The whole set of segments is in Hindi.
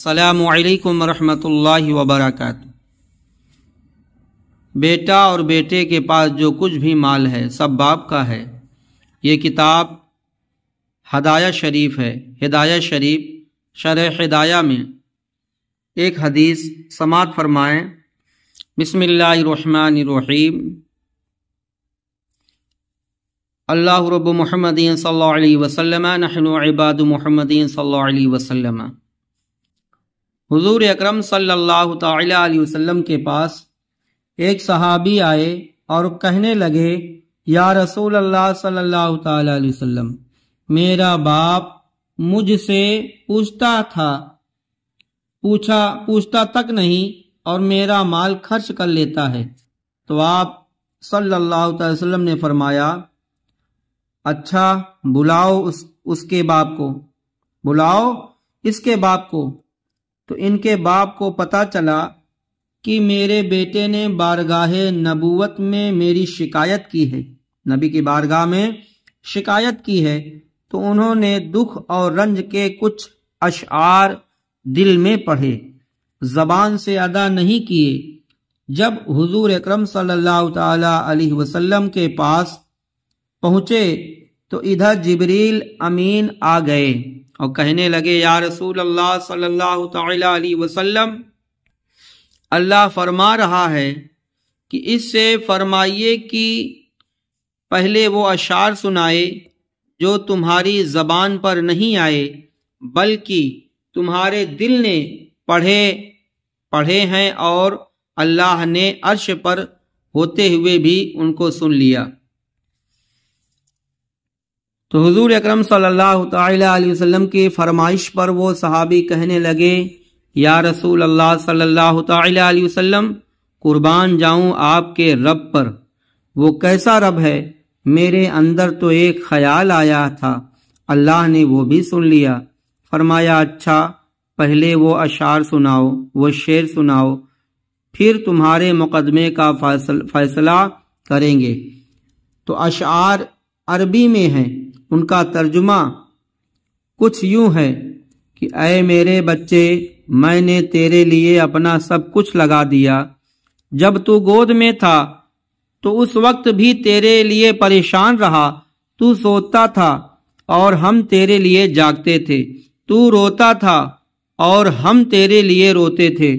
अल्लाम वरहमतुल्लाहि वबरकत बेटा और बेटे के पास जो कुछ भी माल है सब बाप का है ये किताब हदाया शरीफ है हिदाया शरीफ शर हिदाया में एक हदीस समात फरमाएँ बसमीम अल्लाह रब महमदीन सल्ला वसलम नहन इबाद महमदीन सल्ला वसलम हुजूर अकरम सल्लल्लाहु अलैहि वसल्लम के पास एक सहाबी आए और कहने लगे या रसूल अल्लाह सल्लल्लाहु अलैहि वसल्लम मेरा बाप मुझसे पूछता था पूछा पूछता तक नहीं और मेरा माल खर्च कर लेता है तो आप सल्लल्लाहु अलैहि वसल्लम ने फरमाया अच्छा बुलाओ उस उसके बाप को बुलाओ इसके बाप को तो इनके बाप को पता चला कि मेरे बेटे ने बारगाह नबूवत में मेरी शिकायत की है नबी की बारगाह में शिकायत की है तो उन्होंने दुख और रंज के कुछ अशार दिल में पढ़े जबान से अदा नहीं किए जब हुजूर अकरम सल्लल्लाहु अलैहि वसल्लम के पास पहुंचे तो इधर जिबरील अमीन आ गए और कहने लगे या रसूल अल्लाह सल्लल्लाहु अलैहि वसल्लम अल्लाह फरमा रहा है कि इससे फरमाइए कि पहले वो अशार सुनाए जो तुम्हारी जबान पर नहीं आए बल्कि तुम्हारे दिल ने पढ़े पढ़े हैं और अल्लाह ने अर्श पर होते हुए भी उनको सुन लिया तो हुजूर अकरम सल्लल्लाहु अलैहि वसल्लम के फरमाइश पर वो सहाबी कहने लगे या रसूल अल्लाह सल्लल्लाहु अलैहि वसल्लम कुर्बान जाऊं आपके रब पर वो कैसा रब है मेरे अंदर तो एक ख्याल आया था अल्लाह ने वो भी सुन लिया फरमाया अच्छा पहले वो अशार सुनाओ वो शेर सुनाओ फिर तुम्हारे मुकदमे का फैसला करेंगे तो अशार अरबी में है उनका तर्जुमा कुछ यूं है कि अय मेरे बच्चे मैंने तेरे लिए अपना सब कुछ लगा दिया जब तू गोद में था तो उस वक्त भी तेरे लिए परेशान रहा तू सोता था और हम तेरे लिए जागते थे तू रोता था और हम तेरे लिए रोते थे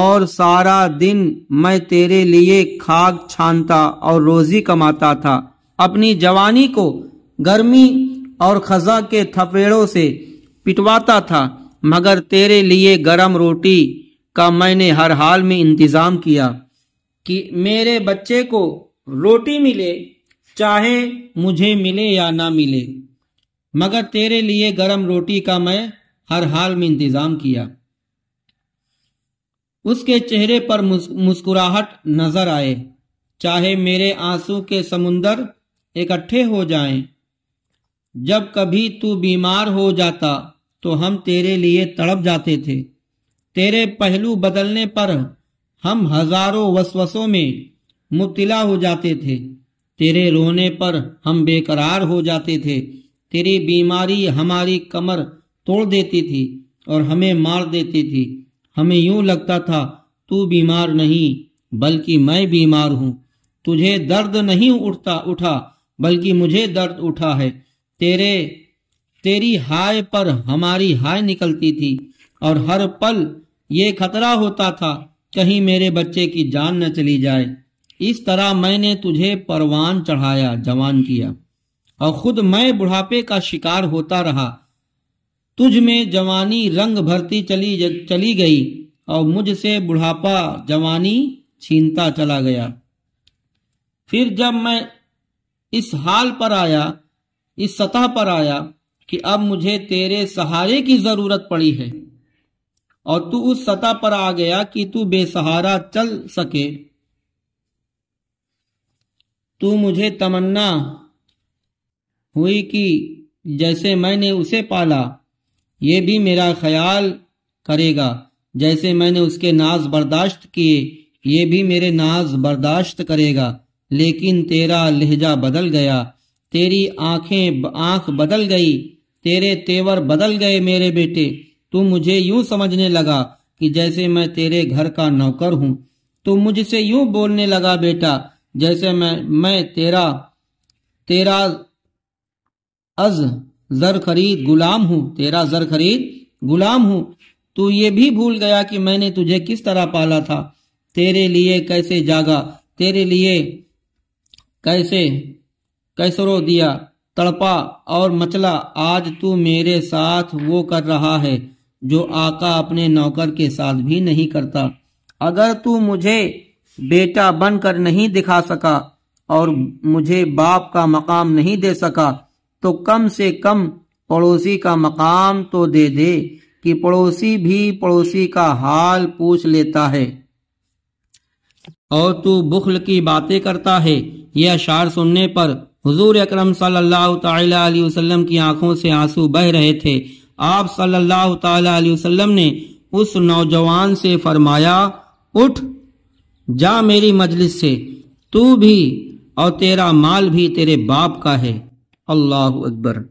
और सारा दिन मैं तेरे लिए खाक छानता और रोजी कमाता था अपनी जवानी को गर्मी और खजा के थपेड़ों से पिटवाता था मगर तेरे लिए गरम रोटी का मैंने हर हाल में इंतज़ाम किया कि मेरे बच्चे को रोटी मिले चाहे मुझे मिले या ना मिले मगर तेरे लिए गरम रोटी का मैं हर हाल में इंतज़ाम किया उसके चेहरे पर मुस्कुराहट नजर आए चाहे मेरे आंसू के समुंदर इकट्ठे हो जाएं जब कभी तू बीमार हो जाता तो हम तेरे लिए तड़प जाते थे तेरे पहलू बदलने पर हम हजारों वसवसों में मुब्तला हो जाते थे तेरे रोने पर हम बेकरार हो जाते थे तेरी बीमारी हमारी कमर तोड़ देती थी और हमें मार देती थी हमें यूं लगता था तू बीमार नहीं बल्कि मैं बीमार हूँ तुझे दर्द नहीं उठता उठा बल्कि मुझे दर्द उठा है तेरे तेरी हाय पर हमारी हाय निकलती थी और हर पल ये खतरा होता था कहीं मेरे बच्चे की जान न चली जाए इस तरह मैंने तुझे परवान चढ़ाया जवान किया और खुद मैं बुढ़ापे का शिकार होता रहा तुझ में जवानी रंग भरती चली चली गई और मुझसे बुढ़ापा जवानी छीनता चला गया फिर जब मैं इस हाल पर आया इस सतह पर आया कि अब मुझे तेरे सहारे की जरूरत पड़ी है और तू उस सतह पर आ गया कि तू बेसहारा चल सके तू मुझे तमन्ना हुई कि जैसे मैंने उसे पाला ये भी मेरा ख्याल करेगा जैसे मैंने उसके नाज बर्दाश्त किए ये भी मेरे नाज बर्दाश्त करेगा लेकिन तेरा लहजा बदल गया तेरी आंखें आंख बदल गई तेरे तेवर बदल गए मेरे बेटे तू मुझे यूं समझने लगा कि जैसे मैं तेरे घर का नौकर हूं तू मुझसे यूं बोलने लगा बेटा जैसे मैं मैं तेरा तेरा अज जर खरीद गुलाम हूँ तेरा जर खरीद गुलाम हूँ तू ये भी भूल गया कि मैंने तुझे किस तरह पाला था तेरे लिए कैसे जागा तेरे लिए कैसे कैसरो दिया तड़पा और मचला आज तू मेरे साथ वो कर रहा है जो आका अपने नौकर के साथ भी नहीं करता अगर तू मुझे बेटा बनकर नहीं दिखा सका और मुझे बाप का मकाम नहीं दे सका तो कम से कम पड़ोसी का मकाम तो दे दे कि पड़ोसी भी पड़ोसी का हाल पूछ लेता है और तू बुखल की बातें करता है यह अशार सुनने पर हुजूर अकरम सल्लल्लाहु ताला अलैहि वसल्लम की आंखों से आंसू बह रहे थे आप सल्लल्लाहु ताला अलैहि वसल्लम ने उस नौजवान से फरमाया उठ जा मेरी मजलिस से तू भी और तेरा माल भी तेरे बाप का है अल्लाह अकबर